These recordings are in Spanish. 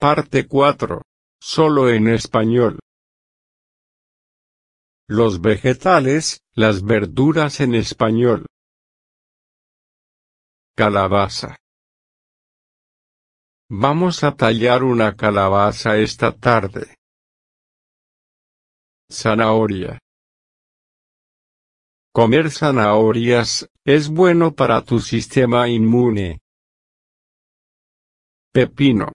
Parte 4. Solo en español. Los vegetales, las verduras en español. Calabaza. Vamos a tallar una calabaza esta tarde. Zanahoria. Comer zanahorias es bueno para tu sistema inmune. Pepino.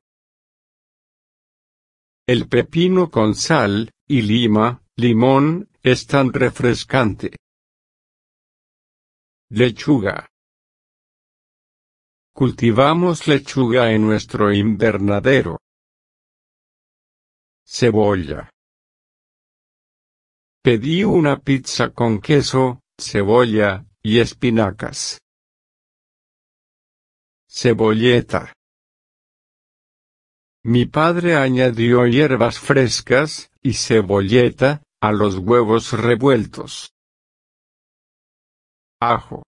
El pepino con sal, y lima, limón, es tan refrescante. Lechuga. Cultivamos lechuga en nuestro invernadero. Cebolla. Pedí una pizza con queso, cebolla, y espinacas. Cebolleta. Mi padre añadió hierbas frescas, y cebolleta, a los huevos revueltos. Ajo.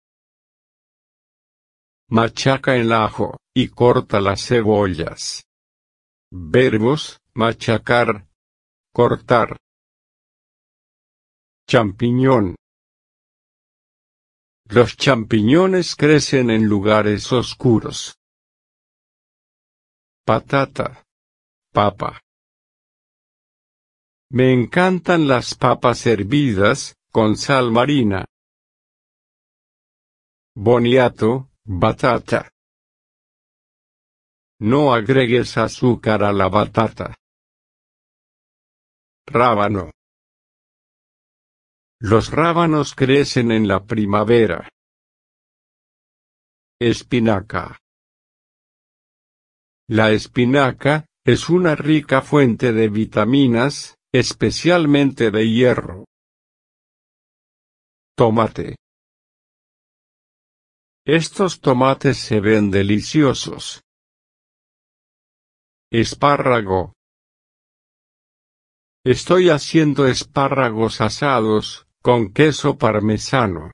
Machaca el ajo, y corta las cebollas. Verbos, machacar. Cortar. Champiñón. Los champiñones crecen en lugares oscuros. Patata papa. Me encantan las papas hervidas, con sal marina. Boniato, batata. No agregues azúcar a la batata. Rábano. Los rábanos crecen en la primavera. Espinaca. La espinaca, es una rica fuente de vitaminas, especialmente de hierro. Tomate. Estos tomates se ven deliciosos. Espárrago. Estoy haciendo espárragos asados, con queso parmesano.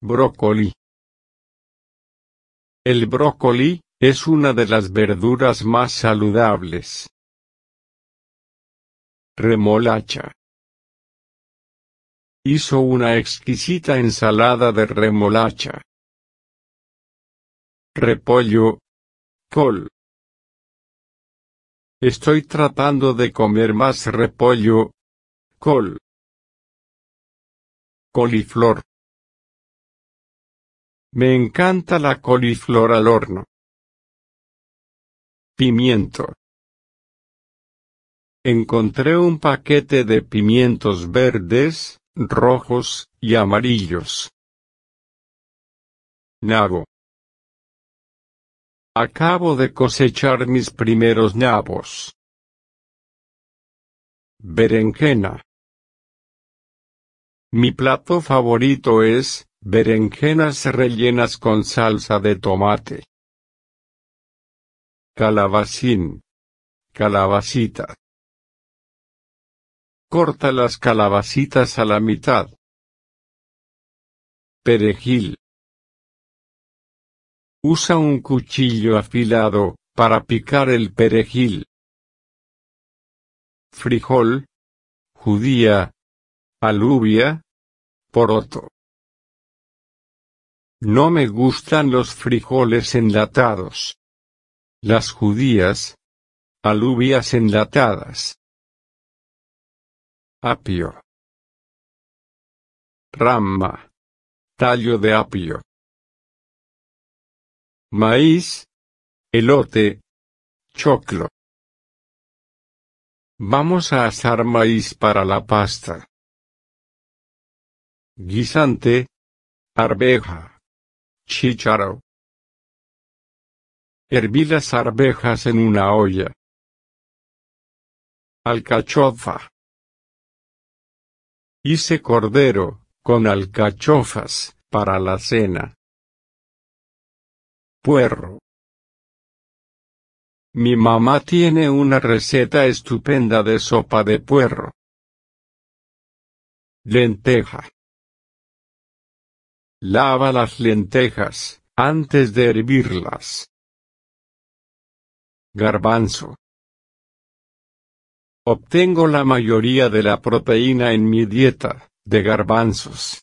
Brócoli. El brócoli, es una de las verduras más saludables. Remolacha. Hizo una exquisita ensalada de remolacha. Repollo. Col. Estoy tratando de comer más repollo. Col. Coliflor. Me encanta la coliflor al horno. Pimiento. Encontré un paquete de pimientos verdes, rojos y amarillos. Nabo. Acabo de cosechar mis primeros nabos. Berenjena. Mi plato favorito es berenjenas rellenas con salsa de tomate. Calabacín. Calabacita. Corta las calabacitas a la mitad. Perejil. Usa un cuchillo afilado, para picar el perejil. Frijol. Judía. Alubia. Poroto. No me gustan los frijoles enlatados. Las judías. Alubias enlatadas. Apio. Rama. Tallo de apio. Maíz. Elote. Choclo. Vamos a asar maíz para la pasta. Guisante. Arveja. Chícharo. Herví las arvejas en una olla. Alcachofa. Hice cordero, con alcachofas, para la cena. Puerro. Mi mamá tiene una receta estupenda de sopa de puerro. Lenteja. Lava las lentejas, antes de hervirlas garbanzo. Obtengo la mayoría de la proteína en mi dieta, de garbanzos.